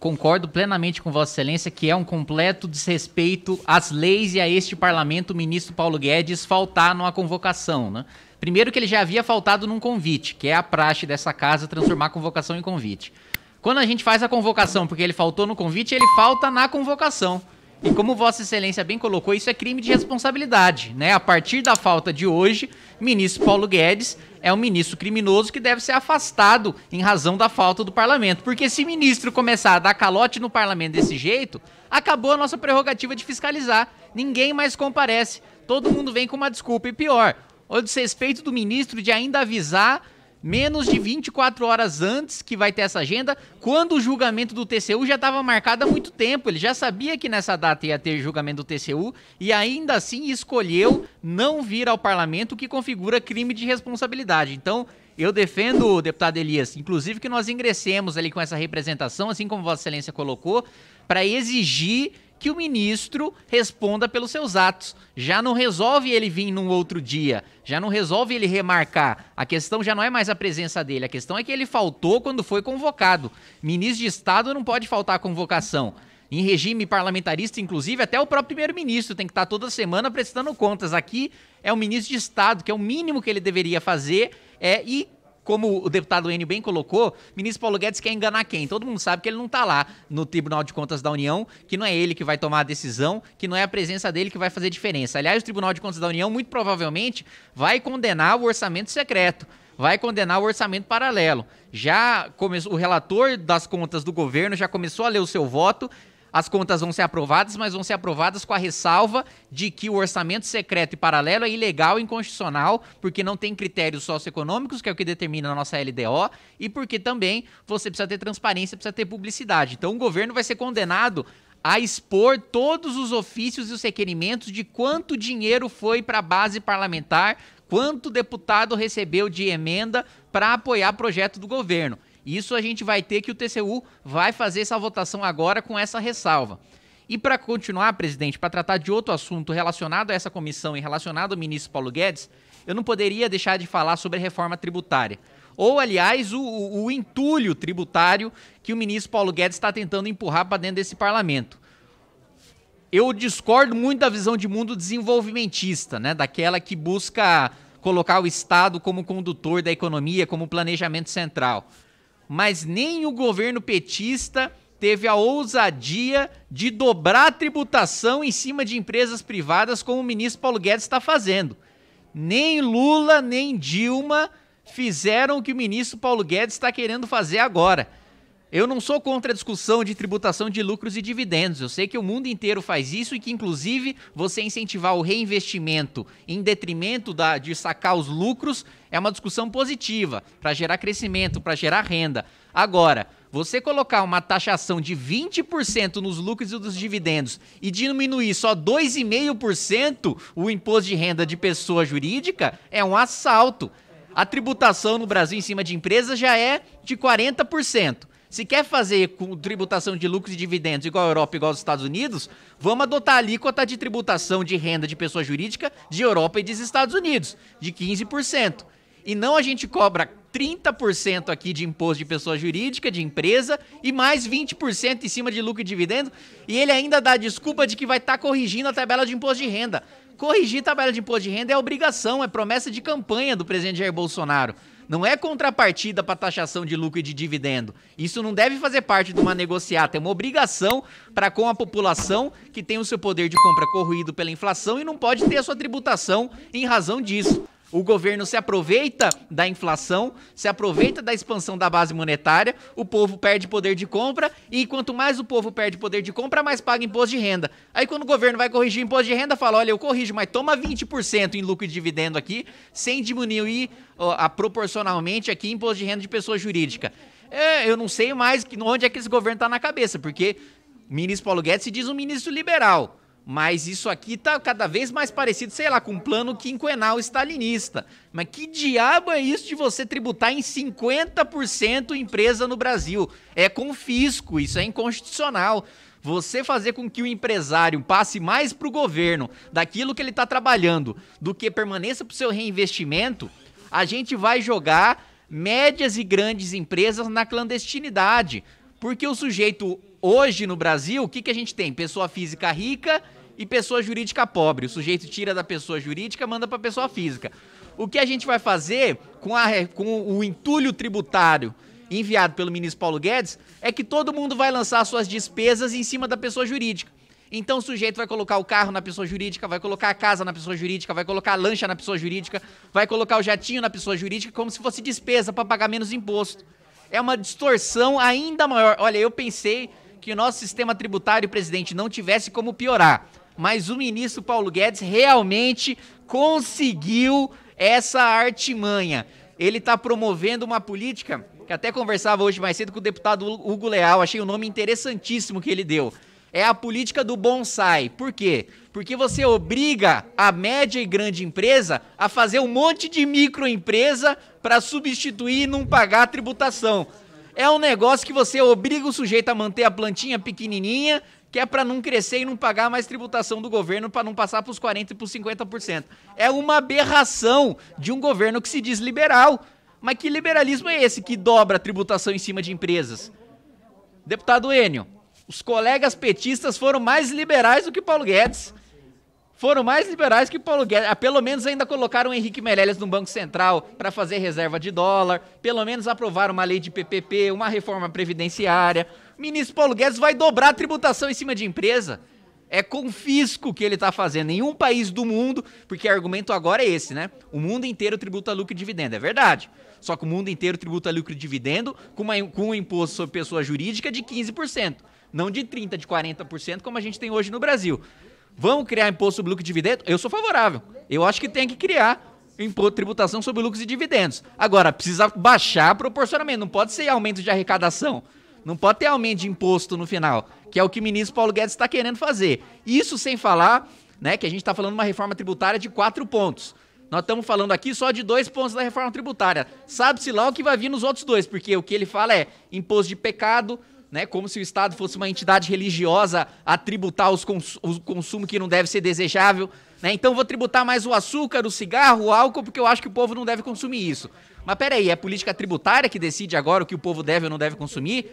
Concordo plenamente com Vossa Excelência que é um completo desrespeito às leis e a este parlamento o ministro Paulo Guedes faltar numa convocação, né? Primeiro que ele já havia faltado num convite, que é a praxe dessa casa transformar convocação em convite. Quando a gente faz a convocação porque ele faltou no convite, ele falta na convocação. E como Vossa Excelência bem colocou, isso é crime de responsabilidade, né? A partir da falta de hoje, ministro Paulo Guedes é um ministro criminoso que deve ser afastado em razão da falta do parlamento. Porque se ministro começar a dar calote no parlamento desse jeito, acabou a nossa prerrogativa de fiscalizar. Ninguém mais comparece. Todo mundo vem com uma desculpa. E pior, o desrespeito do ministro de ainda avisar menos de 24 horas antes que vai ter essa agenda, quando o julgamento do TCU já estava marcado há muito tempo. Ele já sabia que nessa data ia ter julgamento do TCU e ainda assim escolheu não vir ao parlamento, o que configura crime de responsabilidade. Então, eu defendo, deputado Elias, inclusive que nós ingressemos ali com essa representação, assim como Vossa Excelência colocou, para exigir que o ministro responda pelos seus atos. Já não resolve ele vir num outro dia, já não resolve ele remarcar. A questão já não é mais a presença dele, a questão é que ele faltou quando foi convocado. Ministro de Estado não pode faltar a convocação. Em regime parlamentarista, inclusive, até o próprio primeiro-ministro tem que estar toda semana prestando contas. Aqui é o ministro de Estado, que é o mínimo que ele deveria fazer, é, e como o deputado Enio bem colocou, o ministro Paulo Guedes quer enganar quem? Todo mundo sabe que ele não está lá no Tribunal de Contas da União, que não é ele que vai tomar a decisão, que não é a presença dele que vai fazer diferença. Aliás, o Tribunal de Contas da União, muito provavelmente, vai condenar o orçamento secreto vai condenar o orçamento paralelo. Já começou o relator das contas do governo já começou a ler o seu voto as contas vão ser aprovadas, mas vão ser aprovadas com a ressalva de que o orçamento secreto e paralelo é ilegal e inconstitucional, porque não tem critérios socioeconômicos, que é o que determina a nossa LDO, e porque também você precisa ter transparência, precisa ter publicidade. Então o governo vai ser condenado a expor todos os ofícios e os requerimentos de quanto dinheiro foi para a base parlamentar, quanto deputado recebeu de emenda para apoiar projeto do governo. Isso a gente vai ter que o TCU vai fazer essa votação agora com essa ressalva. E para continuar, presidente, para tratar de outro assunto relacionado a essa comissão e relacionado ao ministro Paulo Guedes, eu não poderia deixar de falar sobre a reforma tributária. Ou, aliás, o, o, entulho tributário que o ministro Paulo Guedes está tentando empurrar para dentro desse parlamento. Eu discordo muito da visão de mundo desenvolvimentista, né? Daquela que busca colocar o Estado como condutor da economia, como planejamento central mas nem o governo petista teve a ousadia de dobrar a tributação em cima de empresas privadas, como o ministro Paulo Guedes está fazendo. Nem Lula, nem Dilma fizeram o que o ministro Paulo Guedes está querendo fazer agora. Eu não sou contra a discussão de tributação de lucros e dividendos. Eu sei que o mundo inteiro faz isso e que, inclusive, você incentivar o reinvestimento em detrimento da, de sacar os lucros é uma discussão positiva para gerar crescimento, para gerar renda. Agora, você colocar uma taxação de 20% nos lucros e dos dividendos e diminuir só 2,5% o imposto de renda de pessoa jurídica é um assalto. A tributação no Brasil em cima de empresas já é de 40%. Se quer fazer com tributação de lucros e dividendos igual a Europa, igual aos Estados Unidos, vamos adotar a alíquota de tributação de renda de pessoa jurídica de Europa e dos Estados Unidos, de 15%. E não a gente cobra 30% aqui de imposto de pessoa jurídica, de empresa, e mais 20% em cima de lucro e dividendo, e ele ainda dá desculpa de que vai estar tá corrigindo a tabela de imposto de renda. Corrigir a tabela de imposto de renda é obrigação, é promessa de campanha do presidente Jair Bolsonaro. Não é contrapartida para taxação de lucro e de dividendo. Isso não deve fazer parte de uma negociata. É uma obrigação para com a população que tem o seu poder de compra corroído pela inflação e não pode ter a sua tributação em razão disso. O governo se aproveita da inflação, se aproveita da expansão da base monetária, o povo perde poder de compra e quanto mais o povo perde poder de compra, mais paga imposto de renda. Aí quando o governo vai corrigir imposto de renda, fala: "Olha, eu corrijo, mas toma 20% em lucro e dividendo aqui, sem diminuir ó, a proporcionalmente aqui imposto de renda de pessoa jurídica". É, eu não sei mais onde é que esse governo está na cabeça, porque o ministro Paulo Guedes se diz um ministro liberal. Mas isso aqui está cada vez mais parecido, sei lá, com um plano quinquenal stalinista. Mas que diabo é isso de você tributar em 50% empresa no Brasil? É confisco, isso é inconstitucional. Você fazer com que o empresário passe mais para o governo daquilo que ele está trabalhando do que permaneça para o seu reinvestimento, a gente vai jogar médias e grandes empresas na clandestinidade. Porque o sujeito hoje no Brasil, o que, que a gente tem? Pessoa física rica e pessoa jurídica pobre. O sujeito tira da pessoa jurídica, manda para pessoa física. O que a gente vai fazer com, a, com o entulho tributário enviado pelo ministro Paulo Guedes é que todo mundo vai lançar suas despesas em cima da pessoa jurídica. Então o sujeito vai colocar o carro na pessoa jurídica, vai colocar a casa na pessoa jurídica, vai colocar a lancha na pessoa jurídica, vai colocar o jatinho na pessoa jurídica, como se fosse despesa para pagar menos imposto. É uma distorção ainda maior. Olha, eu pensei que o nosso sistema tributário, presidente, não tivesse como piorar mas o ministro Paulo Guedes realmente conseguiu essa artimanha. Ele está promovendo uma política que até conversava hoje mais cedo com o deputado Hugo Leal, achei o um nome interessantíssimo que ele deu. É a política do bonsai. Por quê? Porque você obriga a média e grande empresa a fazer um monte de microempresa para substituir e não pagar a tributação. É um negócio que você obriga o sujeito a manter a plantinha pequenininha, que é para não crescer e não pagar mais tributação do governo, para não passar para os 40% e para os 50%. É uma aberração de um governo que se diz liberal. Mas que liberalismo é esse que dobra a tributação em cima de empresas? Deputado Enio, os colegas petistas foram mais liberais do que Paulo Guedes foram mais liberais que o Paulo Guedes. Ah, pelo menos ainda colocaram o Henrique Meirelles no Banco Central para fazer reserva de dólar. Pelo menos aprovaram uma lei de PPP, uma reforma previdenciária. O ministro Paulo Guedes vai dobrar a tributação em cima de empresa. É confisco que ele está fazendo. Nenhum país do mundo, porque o argumento agora é esse, né? O mundo inteiro tributa lucro e dividendo. É verdade. Só que o mundo inteiro tributa lucro e dividendo com, uma, com um imposto sobre pessoa jurídica de 15% não de 30%, de 40%, como a gente tem hoje no Brasil. Vamos criar imposto sobre lucro e dividendo? Eu sou favorável. Eu acho que tem que criar imposto, tributação sobre lucros e dividendos. Agora, precisa baixar proporcionalmente. Não pode ser aumento de arrecadação. Não pode ter aumento de imposto no final, que é o que o ministro Paulo Guedes está querendo fazer. Isso sem falar né, que a gente está falando de uma reforma tributária de quatro pontos. Nós estamos falando aqui só de dois pontos da reforma tributária. Sabe-se lá o que vai vir nos outros dois, porque o que ele fala é imposto de pecado, né? Como se o Estado fosse uma entidade religiosa a tributar os cons o consumo que não deve ser desejável. Né? Então vou tributar mais o açúcar, o cigarro, o álcool, porque eu acho que o povo não deve consumir isso. Mas peraí, é a política tributária que decide agora o que o povo deve ou não deve consumir?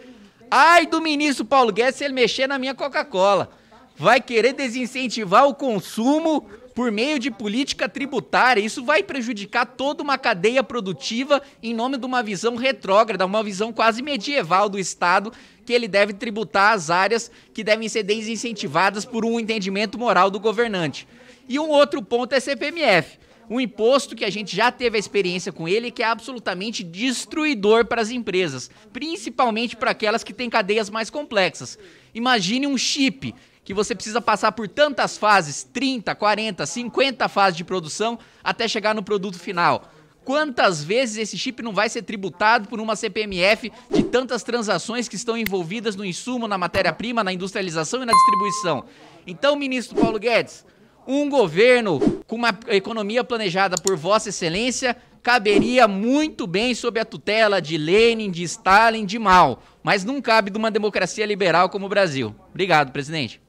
Ai do ministro Paulo Guedes se ele mexer na minha Coca-Cola. Vai querer desincentivar o consumo por meio de política tributária. Isso vai prejudicar toda uma cadeia produtiva em nome de uma visão retrógrada, uma visão quase medieval do Estado que ele deve tributar as áreas que devem ser desincentivadas por um entendimento moral do governante. E um outro ponto é CPMF, um imposto que a gente já teve a experiência com ele que é absolutamente destruidor para as empresas, principalmente para aquelas que têm cadeias mais complexas. Imagine um chip que você precisa passar por tantas fases, 30, 40, 50 fases de produção até chegar no produto final quantas vezes esse chip não vai ser tributado por uma CPMF de tantas transações que estão envolvidas no insumo, na matéria-prima, na industrialização e na distribuição. Então, ministro Paulo Guedes, um governo com uma economia planejada por Vossa Excelência caberia muito bem sob a tutela de Lenin, de Stalin, de Mao, mas não cabe de uma democracia liberal como o Brasil. Obrigado, presidente.